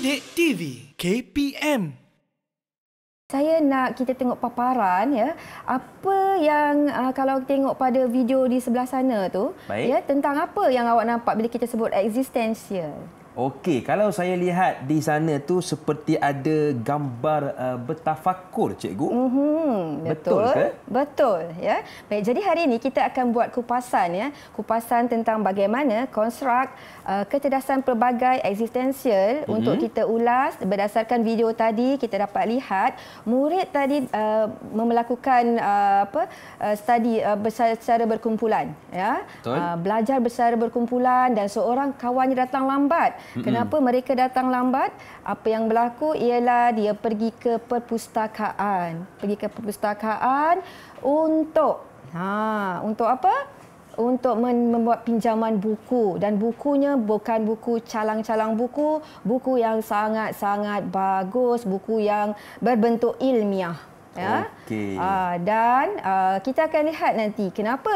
Sidik TV KPM. Saya nak kita tengok paparan ya. Apa yang uh, kalau tengok pada video di sebelah sana tu Baik. ya tentang apa yang awak nampak bila kita sebut existential. Okey, kalau saya lihat di sana tu seperti ada gambar uh, bertafakur, cikgu. Mhm. Betul. Betul ke? Betul, ya. Baik, jadi hari ini kita akan buat kupasan ya, kupasan tentang bagaimana konstruk uh, kecerdasan pelbagai eksistensial mm-hmm. untuk kita ulas berdasarkan video tadi kita dapat lihat murid tadi uh, melakukan uh, apa? Uh, study uh, bersara, secara berkumpulan, ya. Uh, belajar secara berkumpulan dan seorang kawannya datang lambat. Kenapa mereka datang lambat? Apa yang berlaku ialah dia pergi ke perpustakaan. Pergi ke perpustakaan untuk ha untuk apa? untuk membuat pinjaman buku dan bukunya bukan buku calang-calang buku, buku yang sangat-sangat bagus, buku yang berbentuk ilmiah ya. Okey. Uh, dan uh, kita akan lihat nanti kenapa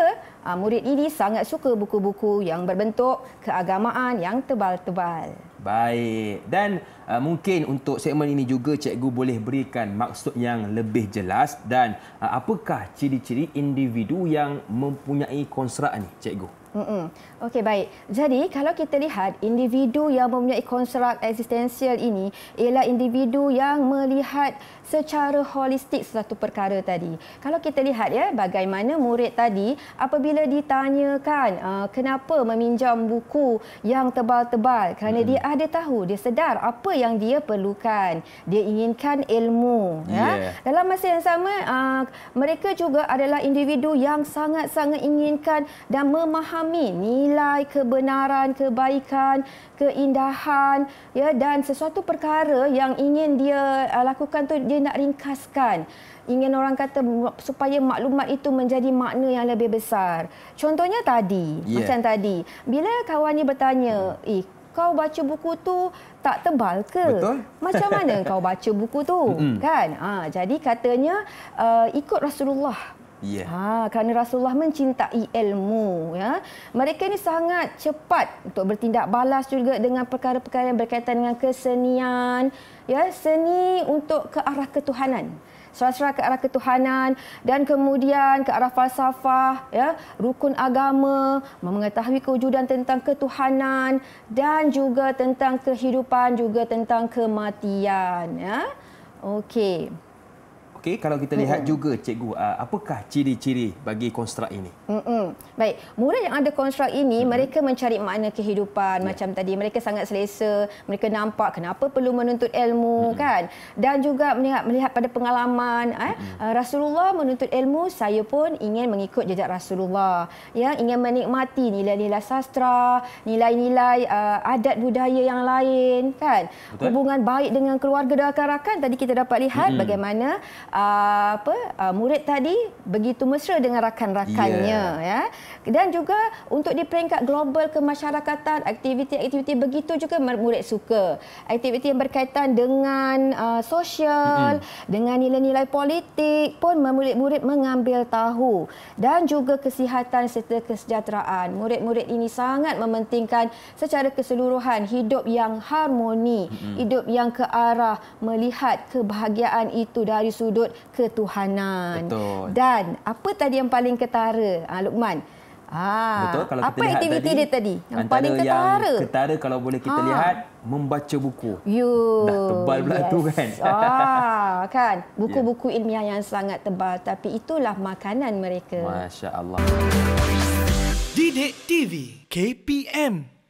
uh, murid ini sangat suka buku-buku yang berbentuk keagamaan yang tebal-tebal. Baik. Dan uh, mungkin untuk segmen ini juga cikgu boleh berikan maksud yang lebih jelas dan uh, apakah ciri-ciri individu yang mempunyai konsrak ini, cikgu? Mm-mm. Okey baik. Jadi kalau kita lihat individu yang mempunyai konstruk eksistensial ini ialah individu yang melihat secara holistik satu perkara tadi. Kalau kita lihat ya bagaimana murid tadi apabila ditanyakan uh, kenapa meminjam buku yang tebal-tebal kerana mm. dia ada tahu dia sedar apa yang dia perlukan. Dia inginkan ilmu ya. yeah. ya. Dalam masa yang sama uh, mereka juga adalah individu yang sangat-sangat inginkan dan memahami memahami nilai kebenaran, kebaikan, keindahan ya dan sesuatu perkara yang ingin dia uh, lakukan tu dia nak ringkaskan. Ingin orang kata supaya maklumat itu menjadi makna yang lebih besar. Contohnya tadi, yeah. macam tadi. Bila kawannya bertanya, "Eh, kau baca buku tu tak tebal ke? Betul. Macam mana kau baca buku tu? Mm-hmm. Kan? Ha, jadi katanya uh, ikut Rasulullah Yeah. Ha, kerana Rasulullah mencintai ilmu. Ya. Mereka ini sangat cepat untuk bertindak balas juga dengan perkara-perkara yang berkaitan dengan kesenian. Ya. Seni untuk ke arah ketuhanan. Serasa ke arah ketuhanan dan kemudian ke arah falsafah, ya, rukun agama, mengetahui kewujudan tentang ketuhanan dan juga tentang kehidupan, juga tentang kematian. Ya. Okey. Okey, kalau kita lihat mm-hmm. juga cikgu, uh, apakah ciri-ciri bagi konstruk ini? Mm-hmm. Baik, murid yang ada konstruk ini, mm-hmm. mereka mencari makna kehidupan yeah. macam tadi. Mereka sangat selesa, mereka nampak kenapa perlu menuntut ilmu mm-hmm. kan? Dan juga melihat melihat pada pengalaman mm-hmm. Rasulullah menuntut ilmu, saya pun ingin mengikut jejak Rasulullah. Ya, ingin menikmati nilai-nilai sastra, nilai-nilai uh, adat budaya yang lain kan? Betul. Hubungan baik dengan keluarga dan rakan-rakan tadi kita dapat lihat mm-hmm. bagaimana Uh, apa uh, murid tadi begitu mesra dengan rakan-rakannya yeah. ya dan juga untuk di peringkat global kemasyarakatan aktiviti-aktiviti begitu juga murid suka aktiviti yang berkaitan dengan uh, sosial mm-hmm. dengan nilai-nilai politik pun murid-murid mengambil tahu dan juga kesihatan serta kesejahteraan murid-murid ini sangat mementingkan secara keseluruhan hidup yang harmoni mm-hmm. hidup yang ke arah melihat kebahagiaan itu dari sudut menuntut ketuhanan. Betul. Dan apa tadi yang paling ketara, ah, Lukman? Ah, Betul. Kalau apa lihat aktiviti tadi, dia tadi yang paling ketara? Yang ketara kalau boleh kita ah. lihat, membaca buku. You. Dah tebal pula yes. tu kan? Ah, kan? Buku-buku ya. ilmiah yang sangat tebal. Tapi itulah makanan mereka. Masya Allah. Didik TV KPM